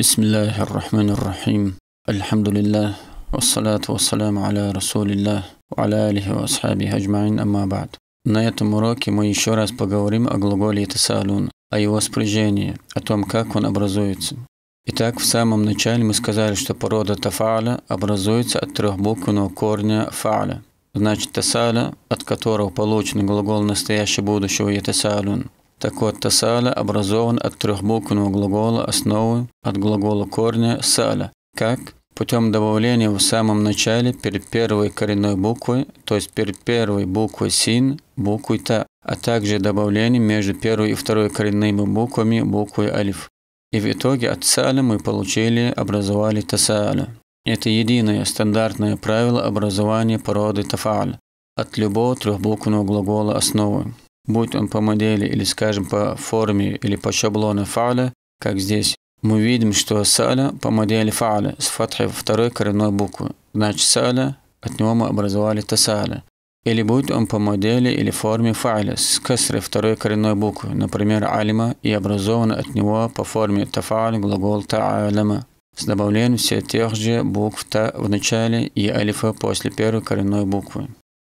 بسم الله الرحمن الرحيم الحمد لله والصلاة والسلام على رسول الله وعلى آله وأصحابه أجمعين أما بعد На этом уроке мы еще раз поговорим о глаголе «тесалун», о его спряжении, о том, как он образуется. Итак, в самом начале мы сказали, что порода тафаля образуется от трехбуквенного корня фаля, значит тесаля, от которого получен глагол настоящего будущего «етесалун». Так вот, тасаля образован от трехбуквенного глагола основы, от глагола корня «саля», как путем добавления в самом начале перед первой коренной буквой, то есть перед первой буквой син, буквой та, а также добавление между первой и второй коренными буквами буквой алиф. И в итоге от саля мы получили, образовали тасаля. Это единое стандартное правило образования породы тафаль от любого трехбуквенного глагола основы будь он по модели или, скажем, по форме или по шаблону фа'ля, как здесь, мы видим, что саля по модели фа'ля с фатхи второй коренной буквы. Значит, саля, от него мы образовали тасаля. Или будь он по модели или форме фа'ля с касры второй коренной буквы, например, алима, и образован от него по форме тафа'ль глагол та'алама с добавлением все тех же букв та в начале и алифа после первой коренной буквы.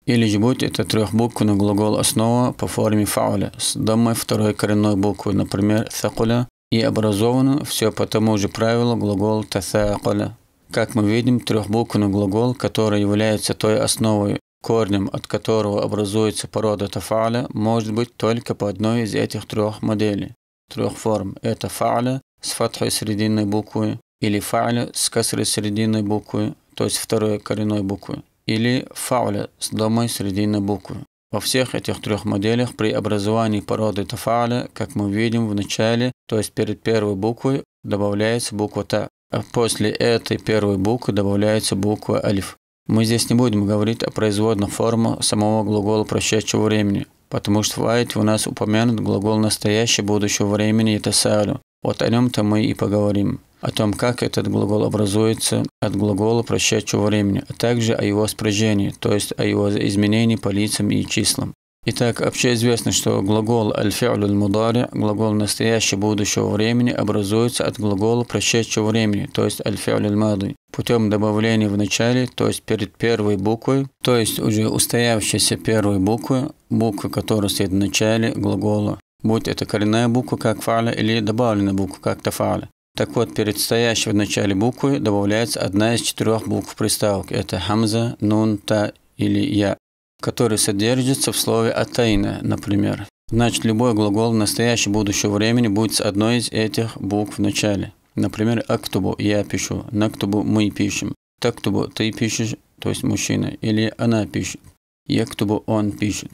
Или жбут – это трехбуквенный глагол основа по форме фауля с дамой второй коренной буквы, например, «сакуля», и образовано все по тому же правилу глагол «тасакуля». Как мы видим, трехбуквенный глагол, который является той основой, корнем от которого образуется порода тафаля, может быть только по одной из этих трех моделей. Трех форм – это фаля с фатхой срединной буквы или фаля с касрой срединной буквы, то есть второй коренной буквы или фауля с домой срединной буквы. Во всех этих трех моделях при образовании породы тафаля, как мы видим в начале, то есть перед первой буквой, добавляется буква та, а после этой первой буквы добавляется буква алиф. Мы здесь не будем говорить о производной формах самого глагола прошедшего времени, потому что в айте у нас упомянут глагол настоящего будущего времени и тасалю. Вот о нем-то мы и поговорим о том, как этот глагол образуется от глагола прошедшего времени, а также о его спряжении, то есть о его изменении по лицам и числам. Итак, общеизвестно, что глагол аль глагол настоящего будущего времени, образуется от глагола прошедшего времени, то есть аль путем добавления в начале, то есть перед первой буквой, то есть уже устоявшейся первой буквы, буквы, которая стоит в начале глагола, будь это коренная буква, как фа'ля, или добавленная буква, как тафа'ля. Так вот, перед стоящей в начале буквы добавляется одна из четырех букв приставок. Это хамза, нун, та или я, которые содержится в слове атаина, например. Значит, любой глагол настоящего настоящем времени будет с одной из этих букв в начале. Например, актубу – я пишу, нактубу – мы пишем, тактубу – ты пишешь, то есть мужчина, или она пишет, яктубу – он пишет.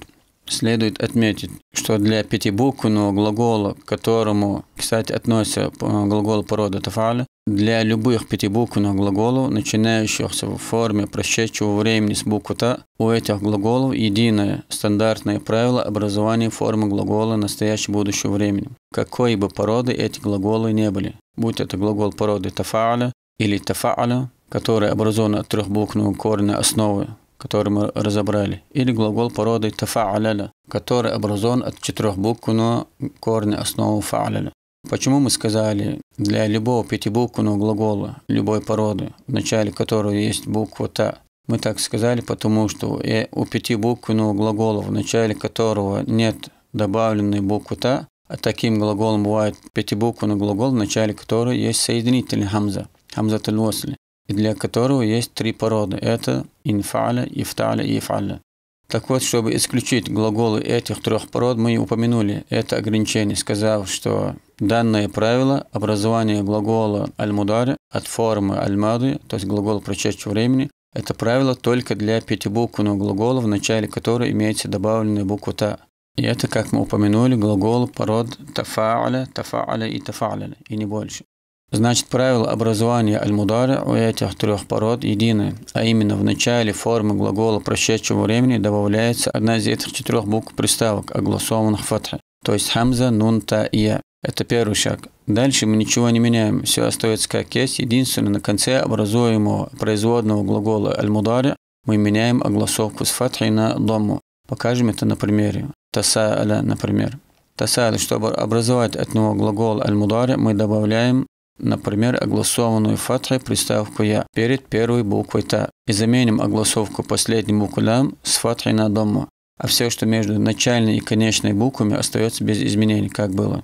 Следует отметить, что для пятибуквенного глагола, к которому, кстати, относится э, глагол породы тафаля, для любых пятибуквенных глаголов, начинающихся в форме прошедшего времени с буквы «та», у этих глаголов единое стандартное правило образования формы глагола настоящего будущего времени, какой бы породы эти глаголы не были, будь это глагол породы «тафаля» или «тафаля», который образован от трехбуквенного корня основы который мы разобрали, или глагол породы тафа'аляля, который образован от четырехбуквенного корня основы фа'аляля. Почему мы сказали, для любого пятибуквенного глагола, любой породы, в начале которого есть буква «та», мы так сказали, потому что э, у пятибуквенного глагола, в начале которого нет добавленной буквы «та», а таким глаголом бывает пятибуквенный глагол, в начале которого есть соединительный хамза, хамза тальвосли и для которого есть три породы. Это инфаля, ифталя и ифаля. Так вот, чтобы исключить глаголы этих трех пород, мы упомянули это ограничение, сказав, что данное правило образования глагола аль-мудари от формы аль-мады, то есть глагол прошедшего времени, это правило только для пятибуквенного глагола, в начале которого имеется добавленная буква «та». И это, как мы упомянули, глагол пород тафа'аля, тафа'аля и тафа'аля, и не больше. Значит, правила образования аль-мудара у этих трех пород едины, а именно в начале формы глагола прошедшего времени добавляется одна из этих четырех букв приставок, огласованных фатхой, то есть хамза, нун, та, я. Это первый шаг. Дальше мы ничего не меняем, все остается как есть. Единственное, на конце образуемого производного глагола аль-мудари мы меняем огласовку с фатхой на дому. Покажем это на примере. Таса'аля, например. Таса'аля, чтобы образовать от него глагол аль-мудари, мы добавляем Например, огласованную фатхой приставку «я» перед первой буквой «та» и заменим огласовку последней буквы «лям» с фатхой на «домму». А все, что между начальной и конечной буквами, остается без изменений, как было.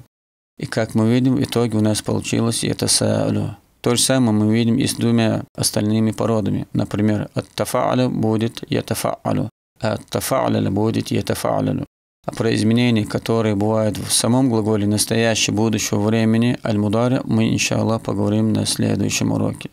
И как мы видим, в итоге у нас получилось это «са'алю». То же самое мы видим и с двумя остальными породами. Например, «ат-тафа'алю» будет «я тафа'алю», а «ат-тафа'аля» будет «я тафа'алю». А про изменения, которые бывают в самом глаголе настоящего будущего времени аль мы, иншаллах, поговорим на следующем уроке.